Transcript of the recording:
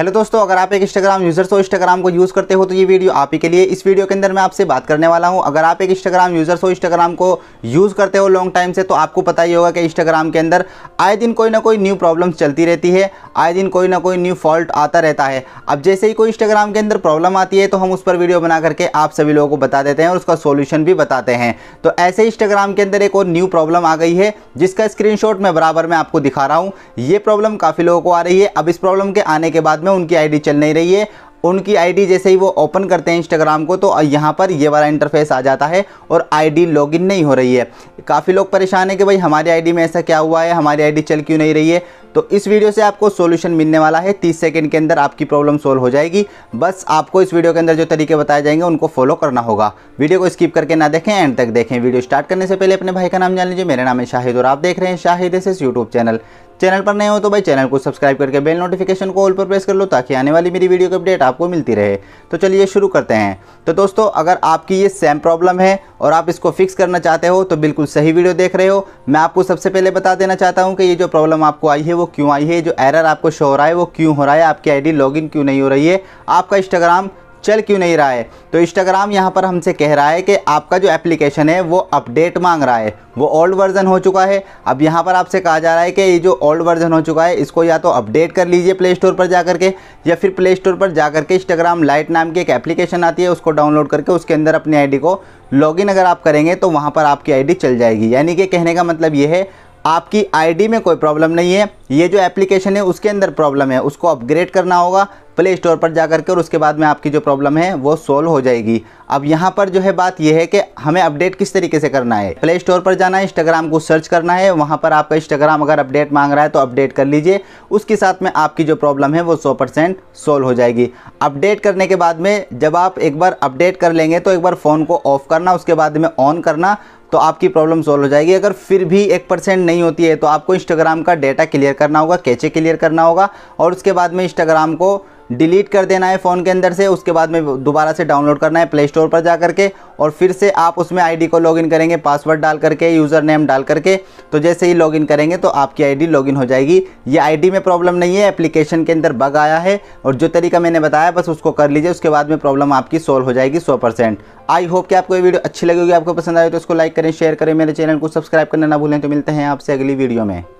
hello दोस्तों अगर आप एक इंस्टाग्राम यूजर्स हो इंस्टाग्राम को यूज़ करते हो तो ये वीडियो आप ही के लिए इस वीडियो के अंदर मैं आपसे बात करने वाला हूँ अगर आप एक इंस्टाग्राम यूजर्स हो इंस्टाग्राम को यूज़ करते हो लॉन्ग टाइम से तो आपको पता ही होगा कि इंस्टाग्राम के अंदर आए दिन कोई ना कोई न्यू प्रॉब्लम चलती रहती है आए दिन कोई ना कोई न्यू फॉल्ट आता रहता है अब जैसे ही कोई इंस्टाग्राम के अंदर प्रॉब्लम आती है तो हम उस पर वीडियो बना करके आप सभी लोगों को बता देते हैं और उसका सोल्यूशन भी बताते हैं तो ऐसे इंस्टाग्राम के अंदर एक और न्यू प्रॉब्लम आ गई है जिसका स्क्रीन मैं बराबर में आपको दिखा रहा हूँ ये प्रॉब्लम काफ़ी लोगों को आ रही है अब इस प्रॉब्लम के आने के बाद में नो उनकी आईडी चल नहीं रही है उनकी आईडी जैसे ही वो ओपन करते हैं इंस्टाग्राम को तो यहाँ पर ये वाला इंटरफेस आ जाता है और आईडी लॉगिन नहीं हो रही है काफ़ी लोग परेशान है कि भाई हमारी आईडी में ऐसा क्या हुआ है हमारी आईडी चल क्यों नहीं रही है तो इस वीडियो से आपको सॉल्यूशन मिलने वाला है 30 सेकंड के अंदर आपकी प्रॉब्लम सोल्व हो जाएगी बस आपको इस वीडियो के अंदर जो तरीके बताए जाएंगे उनको फॉलो करना होगा वीडियो को स्किप करके ना देखें एंड तक देखें वीडियो स्टार्ट करने से पहले अपने भाई का नाम जान लीजिए मेरा नाम है शाहिद और आप देख रहे हैं Shahid S YouTube channel channel पर नए हो तो भाई चैनल को सब्सक्राइब करके बेल नोटिफिकेशन को ऑल पर प्रेस कर लो ताकि आने वाली मेरी वीडियो की अपडेट आपको मिलती रहे तो चलिए शुरू करते हैं तो दोस्तों अगर आपकी ये सेम प्रॉब्लम है और आप इसको फिक्स करना चाहते हो तो बिल्कुल सही वीडियो देख रहे हो मैं आपको सबसे पहले बता देना चाहता हूँ कि ये जो प्रॉब्लम आपको आई है वो क्यों आई है जो एरर आपको शो हो रहा है वो क्यों हो रहा है आपकी आईडी लॉगिन क्यों नहीं हो रही है आपका इंस्टाग्राम चल क्यों नहीं रहा है तो इंस्टाग्राम यहाँ पर हमसे कह रहा है कि आपका जो एप्लीकेशन है वो अपडेट मांग रहा है वो ओल्ड वर्जन हो चुका है अब यहाँ पर आपसे कहा जा रहा है कि ये जो ओल्ड वर्जन हो चुका है इसको या तो अपडेट कर लीजिए प्ले स्टोर पर जा के या फिर प्ले स्टोर पर जा के इंस्टाग्राम लाइट नाम की एक एप्लीकेशन आती है उसको डाउनलोड करके उसके अंदर अपनी आई को लॉग अगर आप करेंगे तो वहाँ पर आपकी आई चल जाएगी यानी कि कहने का मतलब ये है आपकी आईडी में कोई प्रॉब्लम नहीं है ये जो एप्लीकेशन है उसके अंदर प्रॉब्लम है उसको अपग्रेड करना होगा प्ले स्टोर पर जा करके और उसके बाद में आपकी जो प्रॉब्लम है वो सोल्व हो जाएगी अब यहाँ पर जो है बात यह है कि हमें अपडेट किस तरीके से करना है प्ले स्टोर पर जाना है इंस्टाग्राम को सर्च करना है वहाँ पर आपका इंस्टाग्राम अगर अपडेट मांग रहा है तो अपडेट कर लीजिए उसके साथ में आपकी जो प्रॉब्लम है वो सौ परसेंट सोल्व हो जाएगी अपडेट करने के बाद में जब आप एक बार अपडेट कर लेंगे तो एक बार फ़ोन को ऑफ़ करना उसके बाद में ऑन करना तो आपकी प्रॉब्लम सॉल्व हो जाएगी अगर फिर भी एक परसेंट नहीं होती है तो आपको इंस्टाग्राम का डेटा क्लियर करना होगा कैचे क्लियर करना होगा और उसके बाद में इंस्टाग्राम को डिलीट कर देना है फ़ोन के अंदर से उसके बाद में दोबारा से डाउनलोड करना है प्ले स्टोर स्टोर पर जा करके और फिर से आप उसमें आईडी को लॉगिन करेंगे पासवर्ड डाल करके यूज़र नेम डाल करके तो जैसे ही लॉगिन करेंगे तो आपकी आईडी लॉगिन हो जाएगी ये आईडी में प्रॉब्लम नहीं है एप्लीकेशन के अंदर बग आया है और जो तरीका मैंने बताया बस उसको कर लीजिए उसके बाद में प्रॉब्लम आपकी सोल्व हो जाएगी सौ परसेंट आई होप कि आपको ये वीडियो अच्छी लगेगी आपको पसंद आए तो उसको लाइक करें शेयर करें मेरे चैनल को सब्सक्राइब करना ना भूलें तो मिलते हैं आपसे अगली वीडियो में